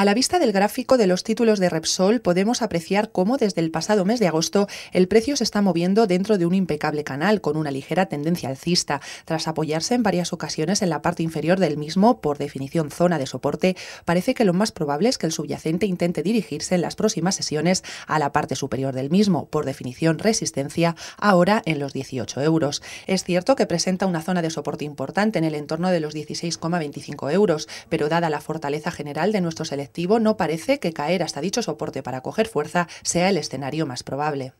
A la vista del gráfico de los títulos de Repsol podemos apreciar cómo desde el pasado mes de agosto el precio se está moviendo dentro de un impecable canal con una ligera tendencia alcista, tras apoyarse en varias ocasiones en la parte inferior del mismo, por definición zona de soporte, parece que lo más probable es que el subyacente intente dirigirse en las próximas sesiones a la parte superior del mismo, por definición resistencia, ahora en los 18 euros. Es cierto que presenta una zona de soporte importante en el entorno de los 16,25 euros, pero dada la fortaleza general de nuestros no parece que caer hasta dicho soporte para coger fuerza sea el escenario más probable.